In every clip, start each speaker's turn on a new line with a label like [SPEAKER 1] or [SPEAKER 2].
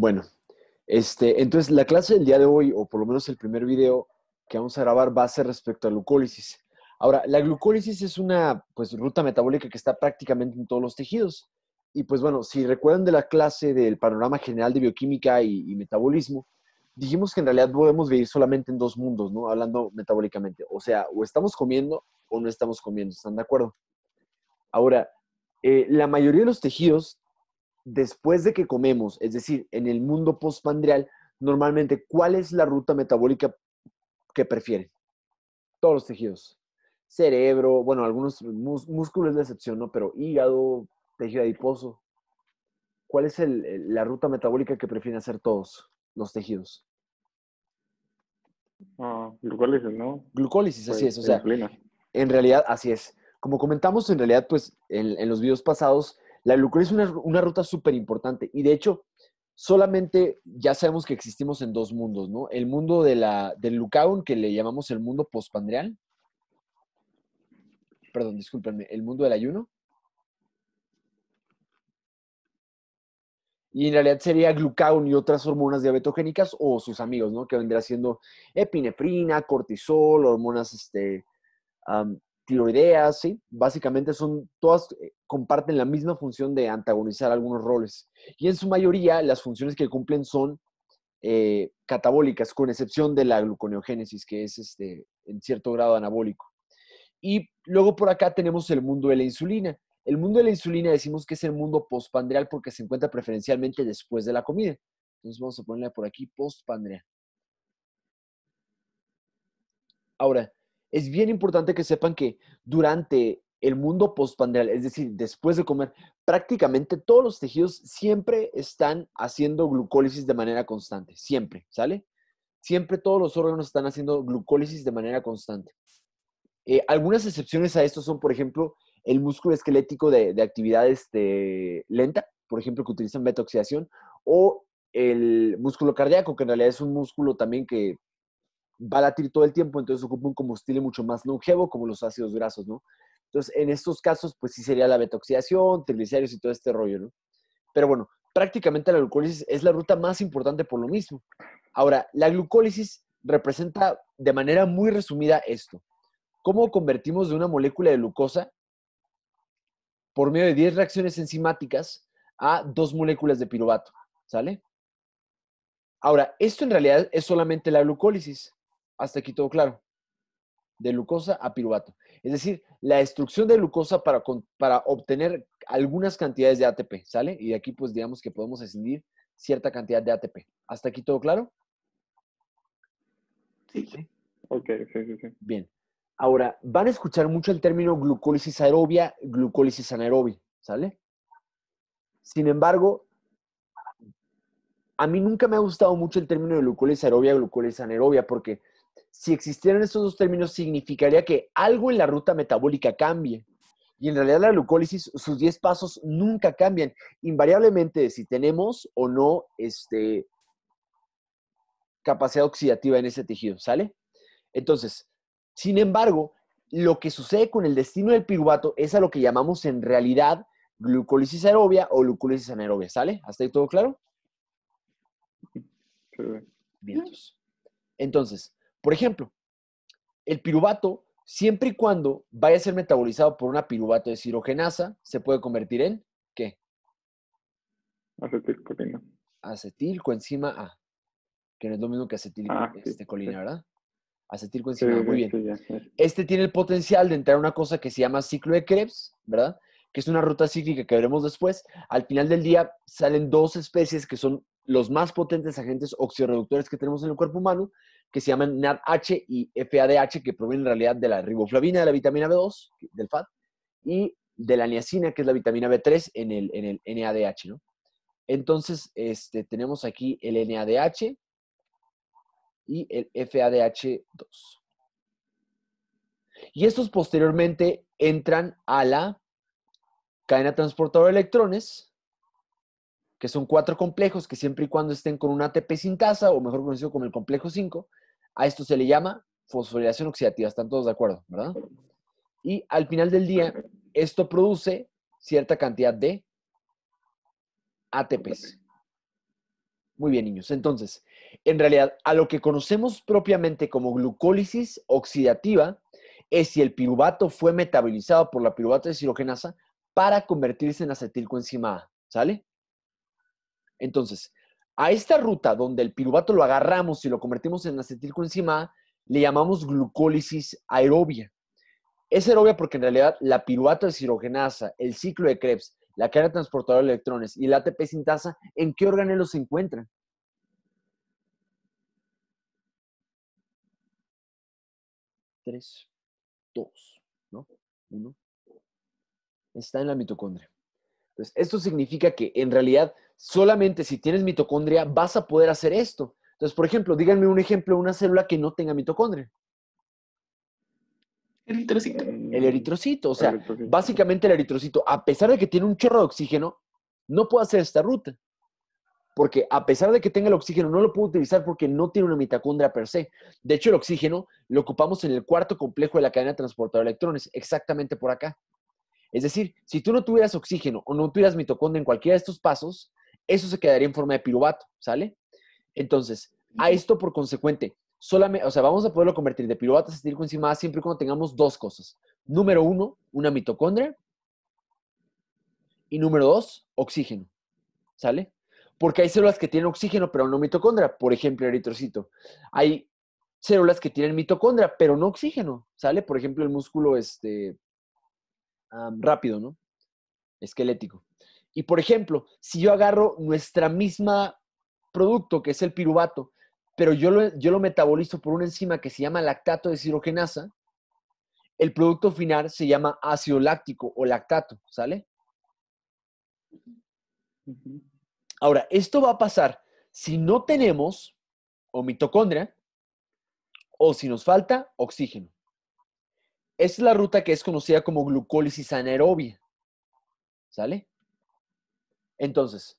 [SPEAKER 1] Bueno, este, entonces la clase del día de hoy, o por lo menos el primer video que vamos a grabar, va a ser respecto a glucólisis. Ahora, la glucólisis es una pues, ruta metabólica que está prácticamente en todos los tejidos. Y pues bueno, si recuerdan de la clase del panorama general de bioquímica y, metabolismo, dijimos que en realidad podemos vivir solamente en dos mundos, ¿no? Hablando metabólicamente. O sea, o estamos comiendo o no estamos comiendo, ¿están de acuerdo? Ahora, eh, la mayoría de los tejidos después de que comemos, es decir, en el mundo postpandreal, normalmente, ¿cuál es la ruta metabólica que prefieren? Todos los tejidos. Cerebro, bueno, algunos músculos de excepción, ¿no? Pero hígado, tejido adiposo. ¿Cuál es la ruta metabólica que prefieren hacer todos los tejidos? Ah, glucólisis, ¿no? Glucólisis, así pues, es. O sea, en realidad, así es. Como comentamos, en realidad, pues, en los videos pasados, la glucosa es una, ruta súper importante y de hecho solamente ya sabemos que existimos en dos mundos, ¿no? El mundo de la, del Lucaun, que le llamamos el mundo postpandreal. Perdón, discúlpenme, el mundo del ayuno. Y en realidad sería glucagon y otras hormonas diabetogénicas o sus amigos, ¿no? Que vendría siendo epinefrina, cortisol, hormonas este, tiroideas, Básicamente son, todas eh, comparten la misma función de antagonizar algunos roles. Y en su mayoría, las funciones que cumplen son eh, catabólicas, con excepción de la gluconeogénesis, que es este, en cierto grado anabólico. Y luego por acá tenemos el mundo de la insulina. El mundo de la insulina decimos que es el mundo postpandreal porque se encuentra preferencialmente después de la comida. Entonces vamos a ponerla por aquí, postpandreal. Ahora, es bien importante que sepan que durante el mundo postpandreal, es decir, después de comer, prácticamente todos los tejidos siempre están haciendo glucólisis de manera constante, siempre, ¿sale? Siempre todos los órganos están haciendo glucólisis de manera constante. Eh, algunas excepciones a esto son, por ejemplo, el músculo esquelético de, actividad este, lenta, por ejemplo, que utilizan beta oxidación, o el músculo cardíaco, que en realidad es un músculo también que va a latir todo el tiempo, entonces ocupa un combustible mucho más longevo, como los ácidos grasos, ¿no? Entonces, en estos casos, pues sí sería la betoxidación, y todo este rollo, ¿no? Pero bueno, prácticamente la glucólisis es la ruta más importante por lo mismo. Ahora, la glucólisis representa de manera muy resumida esto. ¿Cómo convertimos de una molécula de glucosa por medio de 10 reacciones enzimáticas a dos moléculas de piruvato? ¿Sale? Ahora, esto en realidad es solamente la glucólisis. Hasta aquí todo claro. De glucosa a piruvato. Es decir, la destrucción de glucosa para, para obtener algunas cantidades de ATP, ¿sale? Y de aquí, pues, digamos que podemos escindir cierta cantidad de ATP. ¿Hasta aquí todo claro? Sí. ¿Sí? Ok, ok, Bien. Ahora, van a escuchar mucho el término glucólisis aerobia, glucólisis anaerobia, ¿sale? Sin embargo, a mí nunca me ha gustado mucho el término de glucólisis aerobia, glucólisis anaerobia, porque si existieran estos dos términos, significaría que algo en la ruta metabólica cambie. Y en realidad la glucólisis, sus 10 pasos nunca cambian, invariablemente si tenemos o no este, capacidad oxidativa en ese tejido, ¿sale? Entonces, sin embargo, lo que sucede con el destino del piruvato es a lo que llamamos en realidad glucólisis aerobia o glucólisis anaerobia, ¿sale? ¿Hasta ahí todo claro? Bien. Entonces, por ejemplo, el piruvato, siempre y cuando vaya a ser metabolizado por una piruvato de cirogenasa, se puede convertir en ¿qué? Acetilcolina. Acetilcoenzima A, que no es lo mismo que acetilcolina, ah, este, ¿verdad? Acetilcoenzima A, muy bien. Este tiene el potencial de entrar a una cosa que se llama ciclo de Krebs, ¿verdad? que es una ruta cíclica que veremos después, al final del día salen dos especies que son los más potentes agentes oxidoreductores que tenemos en el cuerpo humano, que se llaman NADH y FADH, que provienen en realidad de la riboflavina, de la vitamina B2, del FAD, y de la niacina, que es la vitamina B3 en el, NADH, Entonces, este, tenemos aquí el NADH y el FADH2. Y estos posteriormente entran a la cadena transportadora de electrones, que son cuatro complejos que siempre y cuando estén con un ATP sin tasa, o mejor conocido como el complejo 5, a esto se le llama fosforilación oxidativa. Están todos de acuerdo, ¿verdad? Y al final del día, esto produce cierta cantidad de ATPs. Muy bien, niños. Entonces, en realidad, a lo que conocemos propiamente como glucólisis oxidativa es si el piruvato fue metabolizado por la piruvato de para convertirse en acetilcoenzima ¿sale? Entonces, a esta ruta donde el piruvato lo agarramos y lo convertimos en acetilcoenzima, le llamamos glucólisis aerobia. Es aerobia porque en realidad la piruvato deshidrogenasa, el ciclo de Krebs, la carga transportadora de electrones y la ATP sintasa, ¿en qué órganos se encuentran? Tres, dos, ¿no? Uno. Está en la mitocondria. Entonces, esto significa que en realidad solamente si tienes mitocondria vas a poder hacer esto. Entonces, por ejemplo, díganme un ejemplo de una célula que no tenga mitocondria. Eritrocito. Eh, el eritrocito, o sea, básicamente el eritrocito, a pesar de que tiene un chorro de oxígeno, no puede hacer esta ruta. Porque a pesar de que tenga el oxígeno, no lo puede utilizar porque no tiene una mitocondria per se. De hecho, el oxígeno lo ocupamos en el cuarto complejo de la cadena transportadora de electrones, exactamente por acá. Es decir, si tú no tuvieras oxígeno o no tuvieras mitocondria en cualquiera de estos pasos, eso se quedaría en forma de piruvato, ¿sale? Entonces, a esto por consecuente, solamente, o sea, vamos a poderlo convertir de piruvato a con siempre y cuando tengamos dos cosas. Número uno, una mitocondria. Y número dos, oxígeno. ¿Sale? Porque hay células que tienen oxígeno, pero no mitocondria. Por ejemplo, eritrocito. Hay células que tienen mitocondria, pero no oxígeno. ¿Sale? Por ejemplo, el músculo este, rápido, ¿no? Esquelético. Y por ejemplo, si yo agarro nuestra misma producto, que es el piruvato, pero yo lo, yo lo metabolizo por una enzima que se llama lactato de cirogenasa, el producto final se llama ácido láctico o lactato, ¿sale? Ahora, esto va a pasar si no tenemos o mitocondria o si nos falta oxígeno. es la ruta que es conocida como glucólisis anaerobia, ¿sale? Entonces,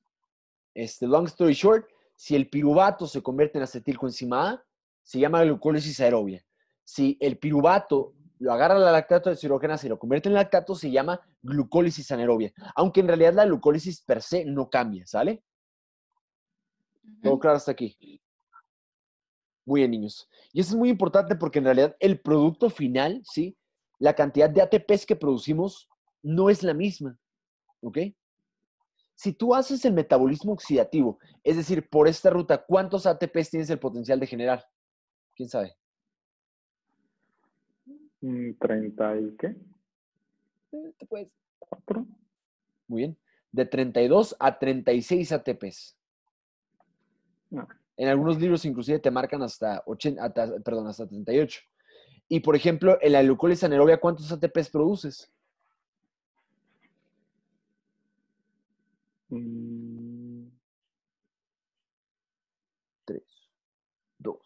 [SPEAKER 1] este, long story short, si el piruvato se convierte en acetilcoenzima A, se llama glucólisis aerobia. Si el piruvato lo agarra la lactato de cirógenas y lo convierte en lactato, se llama glucólisis anaerobia. Aunque en realidad la glucólisis per se no cambia, ¿sale? Todo claro hasta aquí. Muy bien, niños. Y eso es muy importante porque en realidad el producto final, ¿sí? La cantidad de ATPs que producimos no es la misma, ¿ok? si tú haces el metabolismo oxidativo, es decir, por esta ruta, ¿cuántos ATPs tienes el potencial de generar? ¿Quién sabe? 30 mm, y qué? 4. Eh, Muy bien. De 32 a 36 ATPs. Ah. En algunos libros inclusive te marcan hasta, 80, perdón, hasta 38. Y por ejemplo, en la glucólisis ¿cuántos ATPs produces? 3, 2,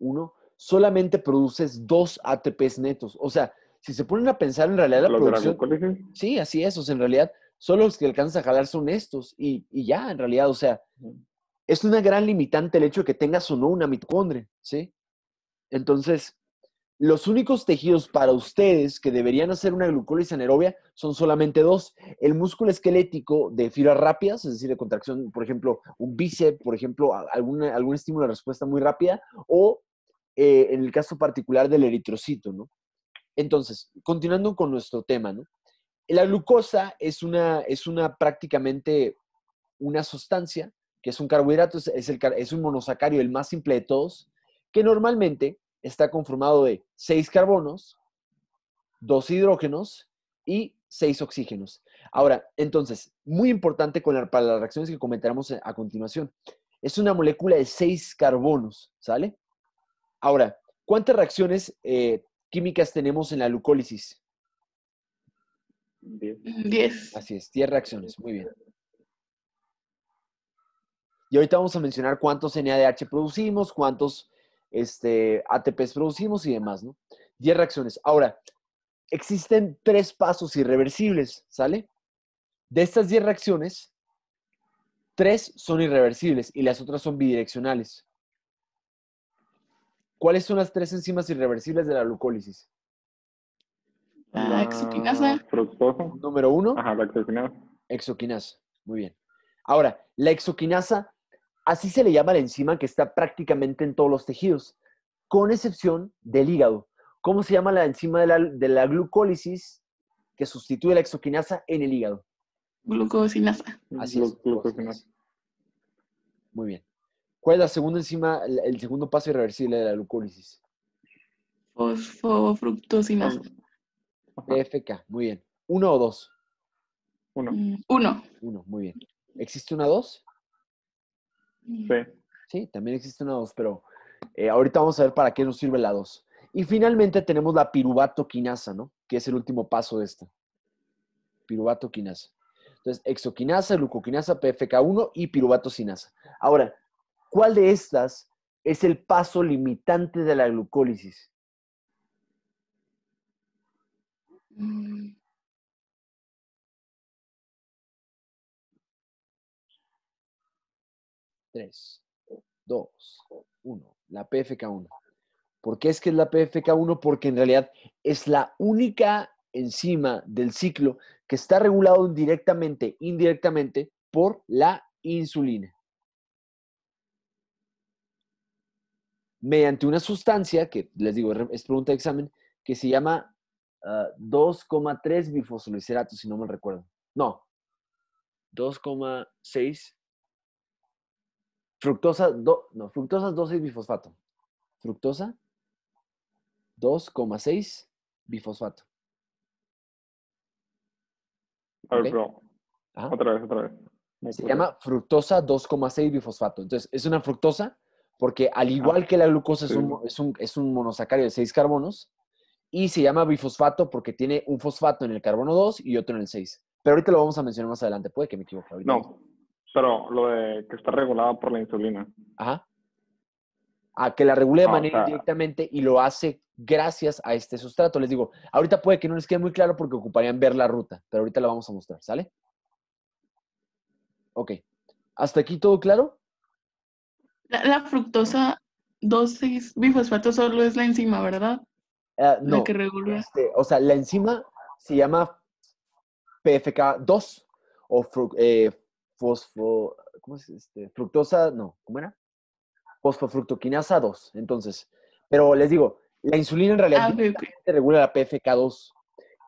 [SPEAKER 1] 1. Solamente produces dos ATPs netos. O sea, si se ponen a pensar en realidad la producción. Sí, así es. O sea, en realidad, solo los que alcanzas a jalar son estos. Y, y ya, en realidad, o sea, es una gran limitante el hecho de que tengas o no una mitocondria, ¿sí? Entonces, los únicos tejidos para ustedes que deberían hacer una glucólisis anaerobia son solamente dos. El músculo esquelético de fibras rápidas, es decir, de contracción, por ejemplo, un bíceps, por ejemplo, algún estímulo de respuesta muy rápida, o eh, en el caso particular del eritrocito, ¿no? Entonces, continuando con nuestro tema, ¿no? La glucosa es una, es una prácticamente una sustancia, que es un carbohidrato, es, el, es un monosacario, el más simple de todos, que normalmente está conformado de seis carbonos, dos hidrógenos y seis oxígenos. Ahora, entonces, muy importante para las reacciones que comentaremos a continuación. Es una molécula de seis carbonos, ¿sale? Ahora, ¿cuántas reacciones eh, químicas tenemos en la glucólisis? Diez. Así es, diez reacciones, muy bien. Y ahorita vamos a mencionar cuántos NADH producimos, cuántos este, ATPs producimos y demás, ¿no? 10 reacciones. Ahora, existen tres pasos irreversibles, ¿sale? De estas 10 reacciones, tres son irreversibles y las otras son bidireccionales. ¿Cuáles son las tres enzimas irreversibles de la glucólisis? La exoquinasa. Número uno. Ajá, la exoquinasa. Exoquinasa. Muy bien. Ahora, la exoquinasa Así se le llama la enzima que está prácticamente en todos los tejidos, con excepción del hígado. ¿Cómo se llama la enzima de la, glucólisis que sustituye la exoquinasa en el hígado? Glucosinasa. Así es. Glucosinasa. Muy bien. ¿Cuál es la segunda enzima, el segundo paso irreversible de la glucólisis? Fosfofructosinasa. FK, muy bien. ¿Uno o dos? Uno. Mm, uno. Uno, muy bien. ¿Existe una dos? Sí. también existe una 2, pero eh, ahorita vamos a ver para qué nos sirve la 2. Y finalmente tenemos la piruvato ¿no? Que es el último paso de esta. Piruvato Entonces, exoquinasa, glucoquinasa, PFK1 y piruvato Ahora, ¿cuál de estas es el paso limitante de la glucólisis? Mm. 3, 2, 1. La PFK1. ¿Por qué es que es la PFK1? Porque en realidad es la única enzima del ciclo que está regulado directamente, indirectamente, por la insulina. Mediante una sustancia que, les digo, es pregunta de examen, que se llama 2,3 ah, bifosfolicerato, si no me recuerdo. No, 2,6 Fructosa, do, no, fructosa 2,6 bifosfato. Fructosa 2,6 bifosfato. A ver, pero, Otra vez, otra vez. Se llama fructosa 2,6 bifosfato. Entonces, es una fructosa porque al igual que la glucosa es, un, es, un, es un de 6 carbonos, y se llama bifosfato porque tiene un fosfato en el carbono 2 y otro en el 6. Pero ahorita lo vamos a mencionar más adelante. Puede que me equivoque. Ahorita no, pero lo de que está regulado por la insulina. Ajá. A que la regule de ah, manera directamente y lo hace gracias a este sustrato. Les digo, ahorita puede que no les quede muy claro porque ocuparían ver la ruta, pero ahorita la vamos a mostrar, ¿sale? Ok. ¿Hasta aquí todo claro? La, fructosa 2,6 bifosfato solo es la enzima, ¿verdad? Ah, no. La que regula. Este, o sea, la enzima se llama PFK2 o fru eh, fosfo, ¿cómo es este? Fructosa, no, ¿cómo era? Fosfofructoquinasa 2. Entonces, pero les digo, la insulina en realidad ah, regula la PFK2.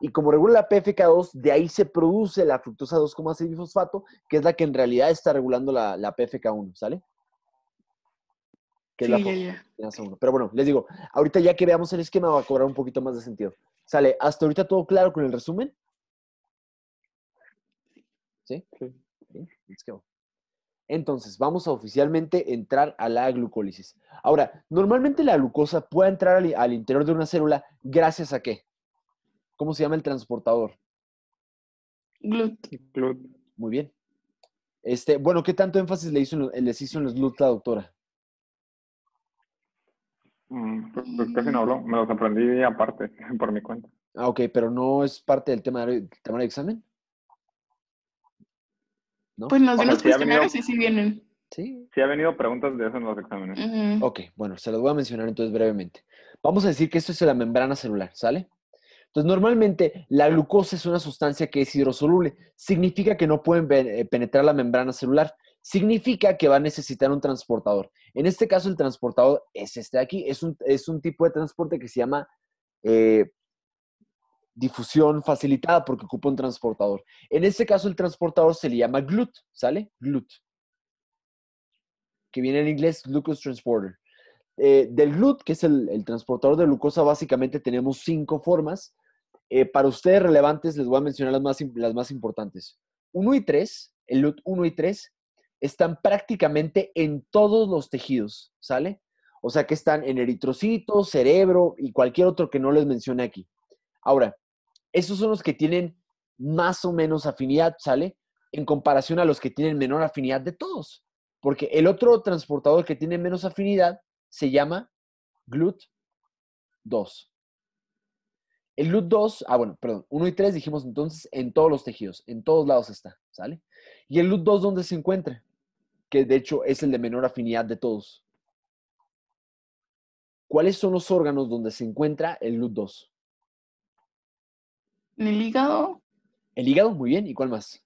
[SPEAKER 1] Y como regula la PFK2, de ahí se produce la fructosa 2,6 bifosfato, que es la que en realidad está regulando la, PFK1, ¿sale? Que sí, es la ya, ya. Pero bueno, les digo, ahorita ya que veamos el esquema va a cobrar un poquito más de sentido. ¿Sale? ¿Hasta ahorita todo claro con el resumen? ¿Sí? Sí. Entonces, vamos a oficialmente entrar a la glucólisis. Ahora, normalmente la glucosa puede entrar al, interior de una célula gracias a qué? ¿Cómo se llama el transportador? Glut. Glut. Muy bien. Este, bueno, ¿qué tanto énfasis le hizo, les hizo en los glut la doctora? Mm, pues, pues casi no habló, me los aprendí aparte, por mi cuenta. Ah, ok, pero no es parte del tema, del tema del examen. Pues los de los sí, sí vienen. Sí. Sí ha venido preguntas de eso en los exámenes. Ok, bueno, se los voy a mencionar entonces brevemente. Vamos a decir que esto es la membrana celular, ¿sale? Entonces, normalmente la glucosa es una sustancia que es hidrosoluble. Significa que no pueden eh, penetrar la membrana celular. Significa que va a necesitar un transportador. En este caso, el transportador es este de aquí. Es un, es un tipo de transporte que se llama eh, difusión facilitada porque ocupa un transportador. En este caso, el transportador se le llama GLUT, ¿sale? GLUT, que viene en inglés Glucose Transporter. Eh, del GLUT, que es el, transportador de glucosa, básicamente tenemos cinco formas. Eh, para ustedes relevantes, les voy a mencionar las más, las más importantes. 1 y 3, el GLUT 1 y 3, están prácticamente en todos los tejidos, ¿sale? O sea que están en eritrocitos, cerebro y cualquier otro que no les mencione aquí. Ahora, esos son los que tienen más o menos afinidad, ¿sale? En comparación a los que tienen menor afinidad de todos. Porque el otro transportador que tiene menos afinidad se llama GLUT2. El glut 2 ah, bueno, perdón, 1 y 3 dijimos entonces en todos los tejidos, en todos lados está, ¿sale? Y el glut 2 ¿dónde se encuentra? Que de hecho es el de menor afinidad de todos. ¿Cuáles son los órganos donde se encuentra el glut 2 el hígado. ¿El hígado? Muy bien. ¿Y cuál más?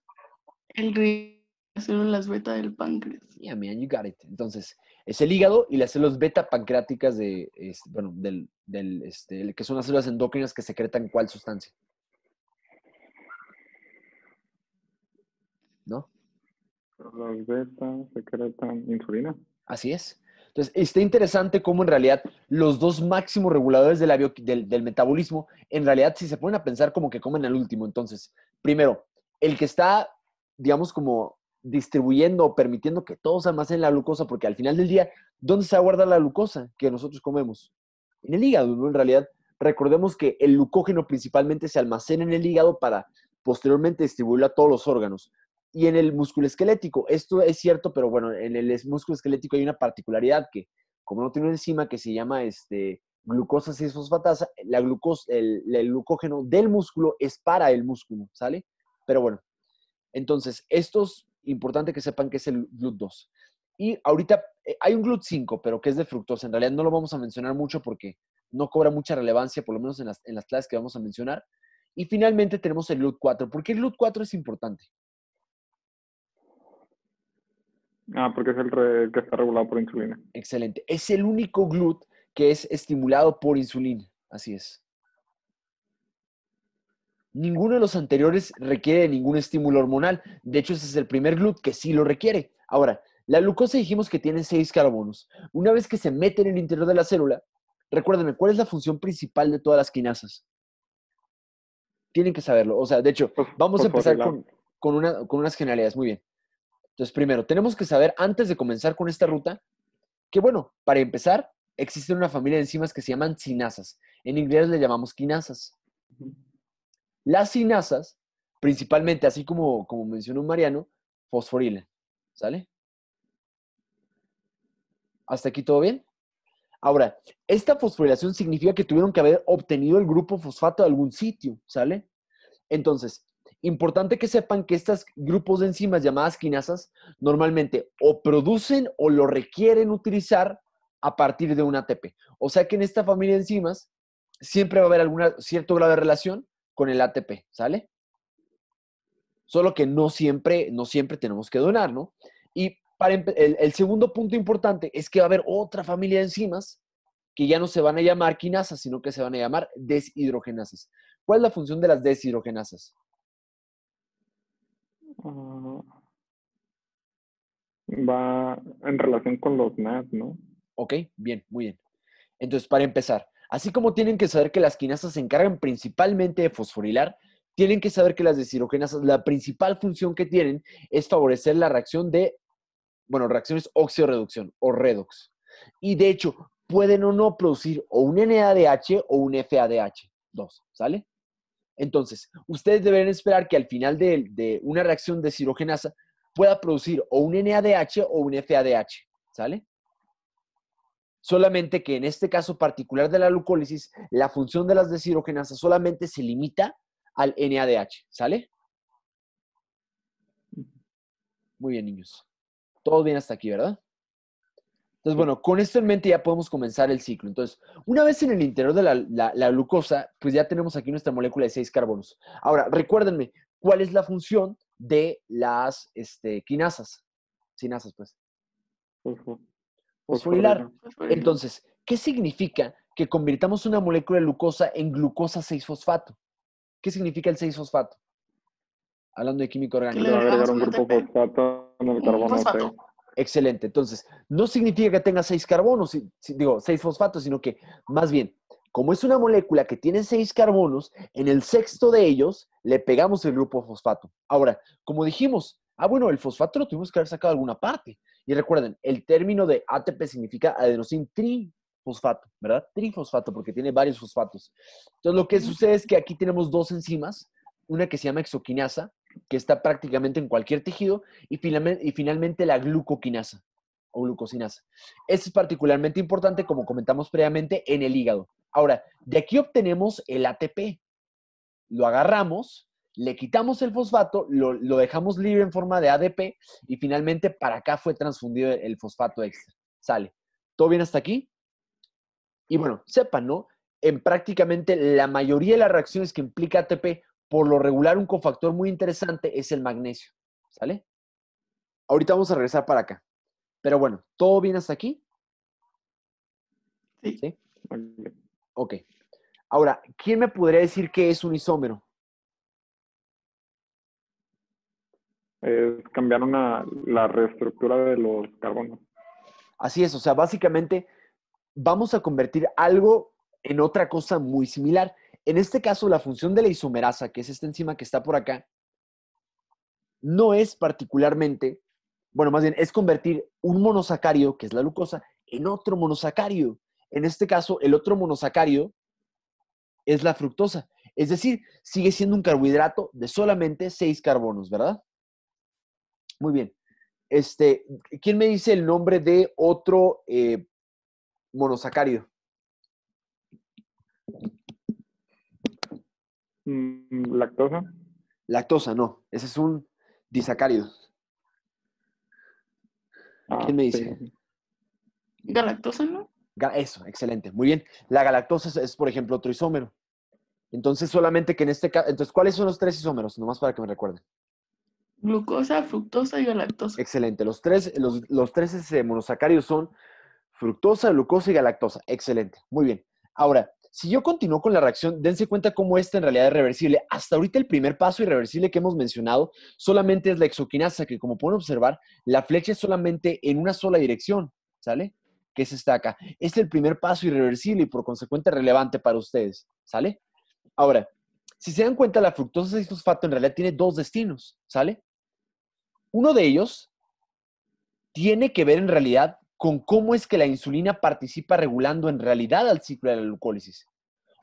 [SPEAKER 1] El las células beta del páncreas. Yeah, man, you got it. Entonces, es el hígado y las células beta pancreáticas de, bueno, del, del, este, que son las células endócrinas que secretan cuál sustancia. ¿No? Las beta secretan insulina. Así es. Entonces, está interesante cómo en realidad los dos máximos reguladores del, del, metabolismo, en realidad si se ponen a pensar como que comen al último. Entonces, primero, el que está, digamos, como distribuyendo o permitiendo que todos almacenen la glucosa, porque al final del día, ¿dónde se va a guardar la glucosa que nosotros comemos? En el hígado, ¿no? En realidad, recordemos que el glucógeno principalmente se almacena en el hígado para posteriormente distribuirlo a todos los órganos y en el músculo esquelético. Esto es cierto, pero bueno, en el músculo esquelético hay una particularidad que, como no tiene una enzima que se llama este, glucosa 6 fosfatasa, la el, glucógeno del músculo es para el músculo, ¿sale? Pero bueno, entonces, esto es importante que sepan que es el GLUT2. Y ahorita eh, hay un GLUT5, pero que es de fructosa. En realidad no lo vamos a mencionar mucho porque no cobra mucha relevancia, por lo menos en las, en clases que vamos a mencionar. Y finalmente tenemos el GLUT4. porque el GLUT4 es importante? Ah, porque es el, que está regulado por insulina. Excelente. Es el único GLUT que es estimulado por insulina. Así es. Ninguno de los anteriores requiere de ningún estímulo hormonal. De hecho, ese es el primer GLUT que sí lo requiere. Ahora, la glucosa dijimos que tiene seis carbonos. Una vez que se mete en el interior de la célula, recuérdenme, ¿cuál es la función principal de todas las quinasas? Tienen que saberlo. O sea, de hecho, pues, vamos a pues, empezar con, con, con unas generalidades. Muy bien. Entonces, primero, tenemos que saber antes de comenzar con esta ruta que, bueno, para empezar, existe una familia de enzimas que se llaman sinasas. En inglés le llamamos quinasas. Las sinasas, principalmente, así como, como mencionó Mariano, fosforilan. ¿Sale? ¿Hasta aquí todo bien? Ahora, esta fosforilación significa que tuvieron que haber obtenido el grupo fosfato de algún sitio, ¿sale? Entonces, Importante que sepan que estos grupos de enzimas llamadas quinasas normalmente o producen o lo requieren utilizar a partir de un ATP. O sea que en esta familia de enzimas siempre va a haber algún cierto grado de relación con el ATP, ¿sale? Solo que no siempre, no siempre tenemos que donar, ¿no? Y el, el, segundo punto importante es que va a haber otra familia de enzimas que ya no se van a llamar quinasas, sino que se van a llamar deshidrogenasas. ¿Cuál es la función de las deshidrogenasas? Mm, va en relación con los NAD, ¿no? Ok, bien, muy bien. Entonces, para empezar, así como tienen que saber que las quinasas se encargan principalmente de fosforilar, tienen que saber que las deshidrogenasas, la principal función que tienen es favorecer la reacción de, bueno, reacciones oxidoreducción o redox. Y de hecho, pueden o no producir o un NADH o un FADH2, ¿sale? Entonces, ustedes deben esperar que al final de, una reacción de cirogenasa pueda producir o un NADH o un FADH, ¿sale? Solamente que en este caso particular de la glucólisis, la función de las deshidrogenasas solamente se limita al NADH, ¿sale? Muy bien, niños. Todo bien hasta aquí, ¿verdad? Entonces, bueno, con esto en mente ya podemos comenzar el ciclo. Entonces, una vez en el interior de la, glucosa, pues ya tenemos aquí nuestra molécula de seis carbonos. Ahora, recuérdenme, ¿cuál es la función de las este, quinasas? Sinasas, pues. Fosfolilar. Pues, Entonces, ¿qué significa que convirtamos una molécula de glucosa en glucosa seis fosfato ¿Qué significa el seis fosfato Hablando de química orgánica. un grupo fosfato Excelente. Entonces, no significa que tenga seis carbonos, digo, seis fosfatos, sino que más bien, como es una molécula que tiene seis carbonos, en el sexto de ellos le pegamos el grupo fosfato. Ahora, como dijimos, ah, bueno, el fosfato lo tuvimos que haber sacado de alguna parte. Y recuerden, el término de ATP significa adenosin trifosfato, ¿verdad? Trifosfato, porque tiene varios fosfatos. Entonces, lo que sucede es que aquí tenemos dos enzimas, una que se llama exoquinasa que está prácticamente en cualquier tejido, y, finalmente la glucoquinasa o glucosinasa. es particularmente importante, como comentamos previamente, en el hígado. Ahora, de aquí obtenemos el ATP. Lo agarramos, le quitamos el fosfato, lo, lo, dejamos libre en forma de ADP y finalmente para acá fue transfundido el fosfato extra. Sale. ¿Todo bien hasta aquí? Y bueno, sepan, ¿no? En prácticamente la mayoría de las reacciones que implica ATP por lo regular un cofactor muy interesante es el magnesio, ¿sale? Ahorita vamos a regresar para acá. Pero bueno, ¿todo bien hasta aquí? Sí. ¿Sí? Ok. Ahora, ¿quién me podría decir qué es un isómero? Eh, cambiaron la, la reestructura de los carbonos. Así es, o sea, básicamente vamos a convertir algo en otra cosa muy similar. En este caso, la función de la isomerasa, que es esta enzima que está por acá, no es particularmente, bueno, más bien es convertir un monosacario, que es la glucosa, en otro monosacario. En este caso, el otro monosacario es la fructosa. Es decir, sigue siendo un carbohidrato de solamente seis carbonos, ¿verdad? Muy bien. Este, ¿Quién me dice el nombre de otro eh, monosacario? Mm, Lactosa. Lactosa, no. Ese es un disacárido. Ah, ¿Quién me dice? Galactosa, ¿no? Eso, excelente. Muy bien. La galactosa es, por ejemplo, otro isómero. Entonces, solamente que en este caso, entonces, ¿cuáles son los tres isómeros? Nomás para que me recuerden. Glucosa, fructosa y galactosa. Excelente. Los tres, los, los tres monosacáridos son fructosa, glucosa y galactosa. Excelente. Muy bien. Ahora, si yo continúo con la reacción, dense cuenta cómo esta en realidad es reversible. Hasta ahorita el primer paso irreversible que hemos mencionado solamente es la exoquinasa, que como pueden observar, la flecha es solamente en una sola dirección, ¿sale? Que es esta acá. Este es el primer paso irreversible y por consecuente relevante para ustedes, ¿sale? Ahora, si se dan cuenta, la fructosa 6 fosfato en realidad tiene dos destinos, ¿sale? Uno de ellos tiene que ver en realidad con cómo es que la insulina participa regulando en realidad al ciclo de la glucólisis.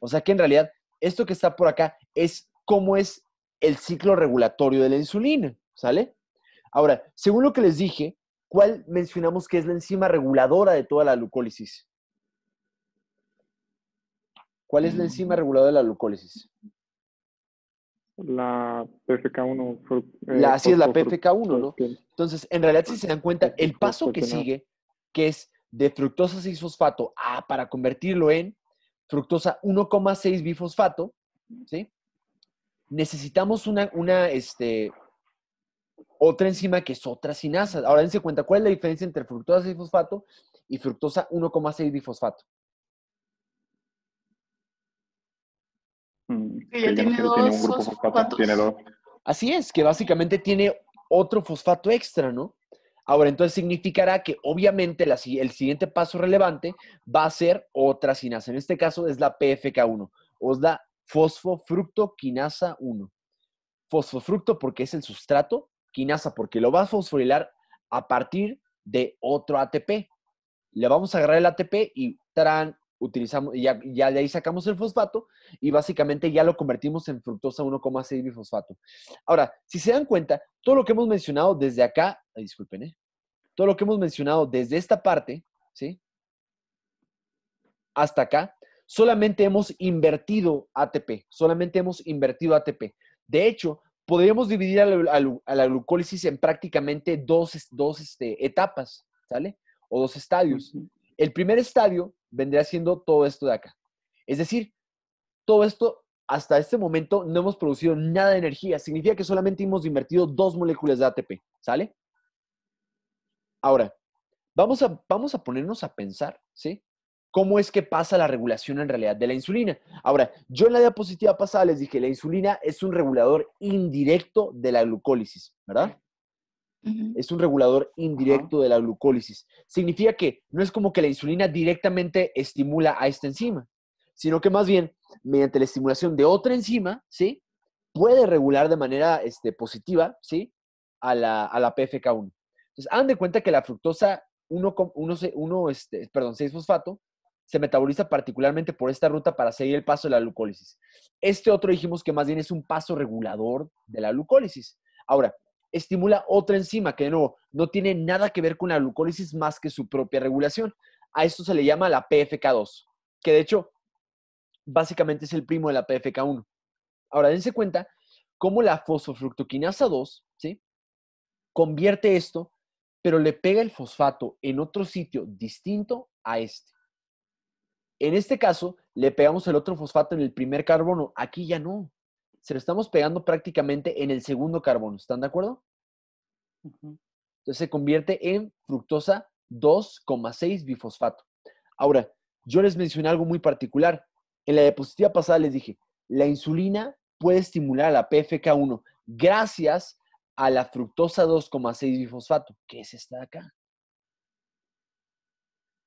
[SPEAKER 1] O sea que en realidad esto que está por acá es cómo es el ciclo regulatorio de la insulina, ¿sale? Ahora, según lo que les dije, ¿cuál mencionamos que es la enzima reguladora de toda la glucólisis? ¿Cuál es la mm. enzima reguladora de la glucólisis? La PFK1. Eh, así es, la PFK1, ¿no? Entonces, en realidad, si se dan cuenta, el paso que sigue que es de fructosa 6 fosfato A para convertirlo en fructosa 1,6 bifosfato, ¿sí? Necesitamos una, una, este, otra enzima que es otra sinasa. Ahora dense cuenta, ¿cuál es la diferencia entre fructosa 6 fosfato y fructosa 1,6 bifosfato? Que mm, ya tiene, dos, tiene, tiene Así es, que básicamente tiene otro fosfato extra, ¿no? Ahora, entonces significará que obviamente el siguiente paso relevante va a ser otra sinasa. En este caso es la PFK1 o es la fosfofructoquinasa 1. Fosfofructo porque es el sustrato, quinasa porque lo va a fosforilar a partir de otro ATP. Le vamos a agarrar el ATP y tran utilizamos, ya, ya de ahí sacamos el fosfato y básicamente ya lo convertimos en fructosa 1,6 bifosfato. Ahora, si se dan cuenta, todo lo que hemos mencionado desde acá, disculpen, ¿eh? todo lo que hemos mencionado desde esta parte, ¿sí? Hasta acá, solamente hemos invertido ATP, solamente hemos invertido ATP. De hecho, podríamos dividir a la, glucólisis en prácticamente dos, este, etapas, ¿sale? O dos estadios. El primer estadio vendría siendo todo esto de acá. Es decir, todo esto hasta este momento no hemos producido nada de energía. Significa que solamente hemos invertido dos moléculas de ATP. ¿Sale? Ahora, vamos a, vamos a ponernos a pensar, ¿sí? ¿Cómo es que pasa la regulación en realidad de la insulina? Ahora, yo en la diapositiva pasada les dije, la insulina es un regulador indirecto de la glucólisis, ¿verdad? Es un regulador indirecto de la glucólisis. Significa que no es como que la insulina directamente estimula a esta enzima, sino que más bien, mediante la estimulación de otra enzima, ¿sí? Puede regular de manera este, positiva, ¿sí? A la, a PFK1. Entonces, hagan de cuenta que la fructosa uno, este, perdón, 6-fosfato se metaboliza particularmente por esta ruta para seguir el paso de la glucólisis. Este otro dijimos que más bien es un paso regulador de la glucólisis. Ahora, estimula otra enzima que, de nuevo, no tiene nada que ver con la glucólisis más que su propia regulación. A esto se le llama la PFK2, que de hecho, básicamente es el primo de la PFK1. Ahora, dense cuenta cómo la fosofructoquinasa 2, ¿sí? Convierte esto, pero le pega el fosfato en otro sitio distinto a este. En este caso, le pegamos el otro fosfato en el primer carbono. Aquí ya no se lo estamos pegando prácticamente en el segundo carbono. ¿Están de acuerdo? Entonces se convierte en fructosa 2,6 bifosfato. Ahora, yo les mencioné algo muy particular. En la diapositiva pasada les dije, la insulina puede estimular a la PFK1 gracias a la fructosa 2,6 bifosfato, que es esta de acá.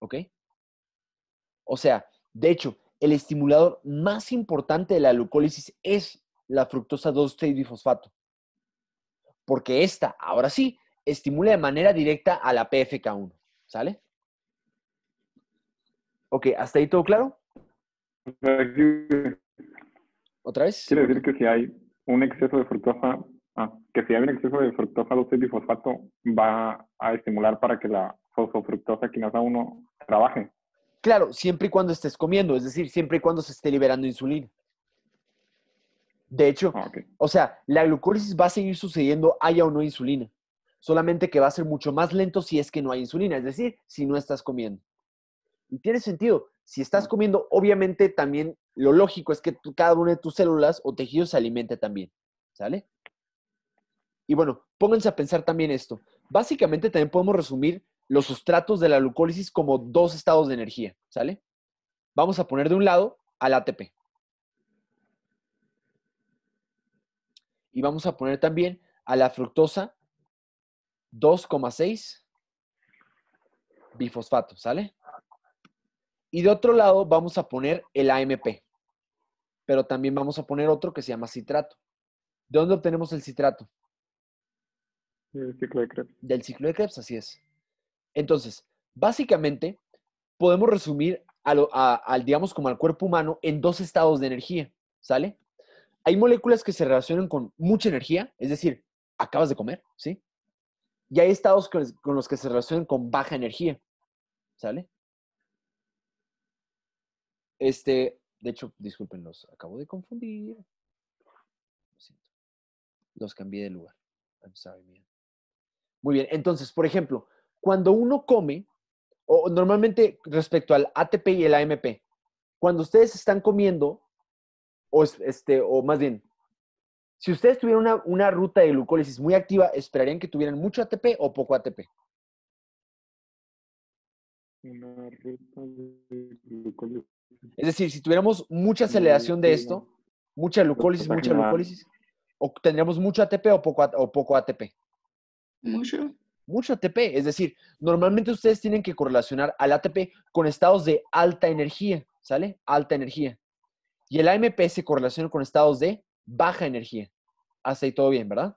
[SPEAKER 1] ¿Ok? O sea, de hecho, el estimulador más importante de la glucólisis es la fructosa 2,6-bifosfato. Porque esta, ahora sí, estimula de manera directa a la PFK1. ¿Sale? Ok, ¿hasta ahí todo claro? ¿Otra vez? Quiere decir que si hay un exceso de fructosa, ah, que si hay un exceso de fructosa 2,6-bifosfato, va a estimular para que la fosfofructosa quinasa 1 trabaje. Claro, siempre y cuando estés comiendo, es decir, siempre y cuando se esté liberando insulina. De hecho, ah, o sea, la glucólisis va a seguir sucediendo haya o no insulina, solamente que va a ser mucho más lento si es que no hay insulina, es decir, si no estás comiendo. Y tiene sentido, si estás comiendo, obviamente también lo lógico es que cada una de tus células o tejidos se alimente también, ¿sale? Y bueno, pónganse a pensar también esto. Básicamente también podemos resumir los sustratos de la glucólisis como dos estados de energía, ¿sale? Vamos a poner de un lado al ATP, Y vamos a poner también a la fructosa 2,6 bifosfato, ¿sale? Y de otro lado vamos a poner el AMP, pero también vamos a poner otro que se llama citrato. ¿De dónde obtenemos el citrato? Del ciclo de Krebs. Del ciclo de Krebs, así es. Entonces, básicamente podemos resumir a digamos como al cuerpo humano en dos estados de energía, ¿sale? Hay moléculas que se relacionan con mucha energía, es decir, acabas de comer, ¿sí? Y hay estados con los que se relacionan con baja energía, ¿sale? Este, de hecho, disculpen, los acabo de confundir. Lo siento. Los cambié de lugar. Muy bien, entonces, por ejemplo, cuando uno come, o normalmente respecto al ATP y el AMP, cuando ustedes están comiendo, o, este, o más bien, si ustedes tuvieran una, ruta de glucólisis muy activa, ¿esperarían que tuvieran mucho ATP o poco ATP? Es decir, si tuviéramos mucha aceleración de esto, mucha glucólisis, mucha glucólisis, o tendríamos mucho ATP o poco, o poco ATP. Mucho. Mucho ATP. Es decir, normalmente ustedes tienen que correlacionar al ATP con estados de alta energía, ¿sale? Alta energía. Y el AMP se correlaciona con estados de baja energía. Hasta ahí todo bien, ¿verdad?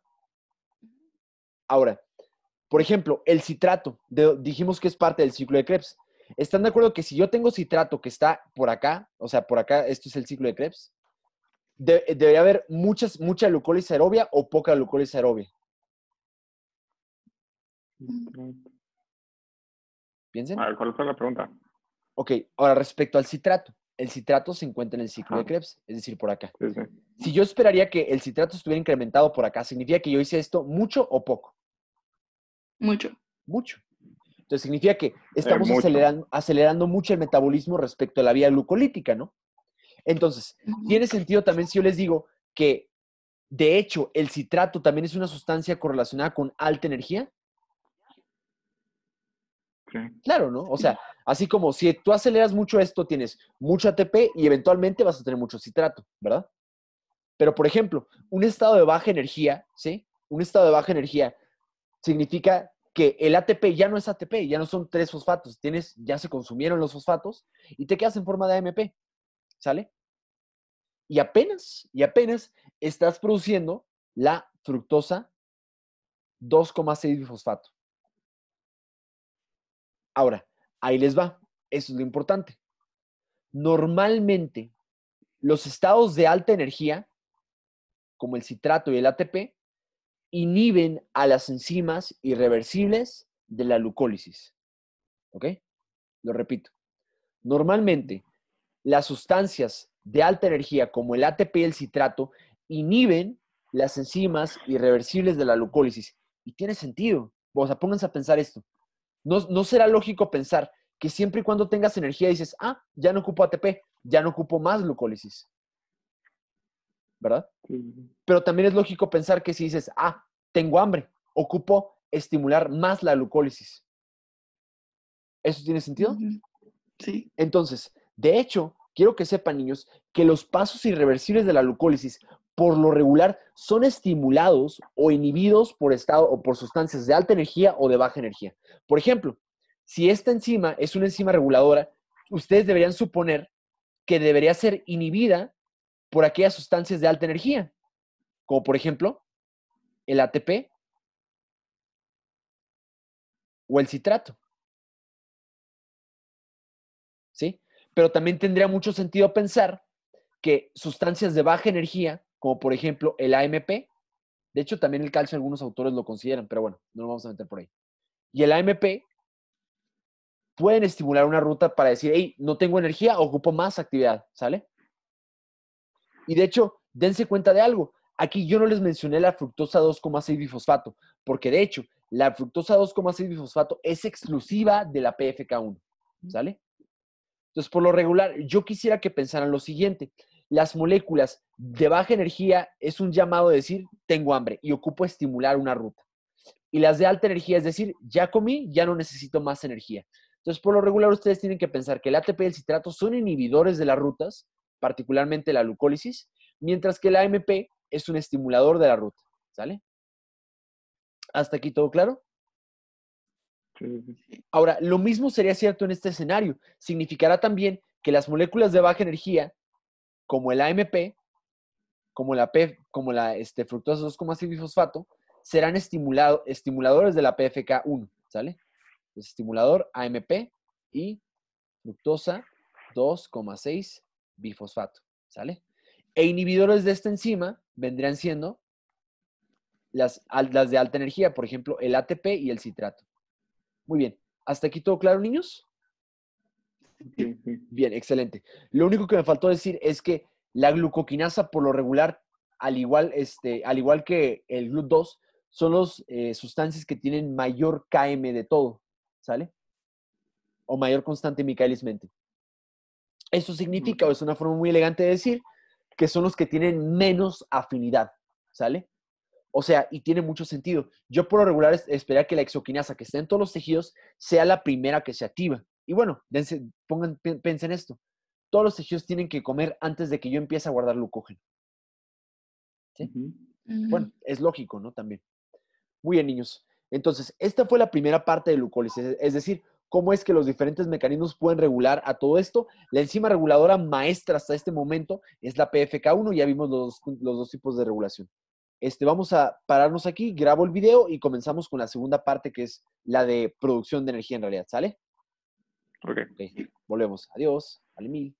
[SPEAKER 1] Ahora, por ejemplo, el citrato. dijimos que es parte del ciclo de Krebs. ¿Están de acuerdo que si yo tengo citrato que está por acá, o sea, por acá, esto es el ciclo de Krebs, debería haber muchas, mucha glucólisis aerobia o poca glucólisis aerobia? Piensen. A ver, ¿cuál fue la pregunta? Ok, ahora respecto al citrato el citrato se encuentra en el ciclo de Krebs, es decir, por acá. Si yo esperaría que el citrato estuviera incrementado por acá, ¿significa que yo hice esto mucho o poco? Mucho. Mucho. Entonces significa que estamos acelerando, acelerando mucho el metabolismo respecto a la vía glucolítica, ¿no? Entonces, tiene sentido también si yo les digo que, de hecho, el citrato también es una sustancia correlacionada con alta energía. Claro, ¿no? O sea, así como si tú aceleras mucho esto, tienes mucho ATP y eventualmente vas a tener mucho citrato, ¿verdad? Pero, por ejemplo, un estado de baja energía, ¿sí? Un estado de baja energía significa que el ATP ya no es ATP, ya no son tres fosfatos, tienes, ya se consumieron los fosfatos y te quedas en forma de AMP, ¿sale? Y apenas, y apenas estás produciendo la fructosa 2,6 bifosfato. Ahora, ahí les va. Eso es lo importante. Normalmente, los estados de alta energía, como el citrato y el ATP, inhiben a las enzimas irreversibles de la glucólisis. ¿Ok? Lo repito. Normalmente, las sustancias de alta energía, como el ATP y el citrato, inhiben las enzimas irreversibles de la glucólisis. Y tiene sentido. O sea, pónganse a pensar esto. No, será lógico pensar que siempre y cuando tengas energía dices, ah, ya no ocupo ATP, ya no ocupo más glucólisis. ¿Verdad? Pero también es lógico pensar que si dices, ah, tengo hambre, ocupo estimular más la glucólisis. ¿Eso tiene sentido? Sí. Entonces, de hecho, quiero que sepan, niños, que los pasos irreversibles de la glucólisis por lo regular son estimulados o inhibidos por estado o por sustancias de alta energía o de baja energía. Por ejemplo, si esta enzima es una enzima reguladora, ustedes deberían suponer que debería ser inhibida por aquellas sustancias de alta energía, como por ejemplo el ATP o el citrato. ¿Sí? Pero también tendría mucho sentido pensar que sustancias de baja energía como por ejemplo el AMP. De hecho, también el calcio algunos autores lo consideran, pero bueno, no lo vamos a meter por ahí. Y el AMP pueden estimular una ruta para decir, hey, no tengo energía, ocupo más actividad, ¿sale? Y de hecho, dense cuenta de algo. Aquí yo no les mencioné la fructosa 2,6 bifosfato, porque de hecho, la fructosa 2,6 bifosfato es exclusiva de la PFK1, ¿sale? Entonces, por lo regular, yo quisiera que pensaran lo siguiente las moléculas de baja energía es un llamado de decir, tengo hambre y ocupo estimular una ruta. Y las de alta energía es decir, ya comí, ya no necesito más energía. Entonces, por lo regular, ustedes tienen que pensar que el ATP y el citrato son inhibidores de las rutas, particularmente la glucólisis, mientras que el AMP es un estimulador de la ruta. ¿Sale? ¿Hasta aquí todo claro? Ahora, lo mismo sería cierto en este escenario. Significará también que las moléculas de baja energía como el AMP, como la, como la este, fructosa 2,6 bifosfato, serán estimuladores de la PFK1, ¿sale? estimulador AMP y fructosa 2,6 bifosfato, ¿sale? E inhibidores de esta enzima vendrían siendo las, las de alta energía, por ejemplo, el ATP y el citrato. Muy bien, ¿hasta aquí todo claro, niños? Bien, excelente. Lo único que me faltó decir es que la glucoquinasa, por lo regular, al igual, este, al igual que el GLUT2, son las eh, sustancias que tienen mayor KM de todo, ¿sale? O mayor constante michaelis Eso significa, o es una forma muy elegante de decir, que son los que tienen menos afinidad, ¿sale? O sea, y tiene mucho sentido. Yo por lo regular esperaría que la exoquinasa que está en todos los tejidos sea la primera que se activa. Y bueno, dense, pongan, piensen esto. Todos los tejidos tienen que comer antes de que yo empiece a guardar glucógeno. ¿Sí? Bueno, es lógico, ¿no? También. Muy bien, niños. Entonces, esta fue la primera parte de glucólisis, es decir, cómo es que los diferentes mecanismos pueden regular a todo esto. La enzima reguladora maestra hasta este momento es la PFK1, ya vimos los, los dos tipos de regulación. Este, vamos a pararnos aquí, grabo el video y comenzamos con la segunda parte que es la de producción de energía en realidad, ¿sale? Ok. okay. Volvemos. Adiós. Al mil.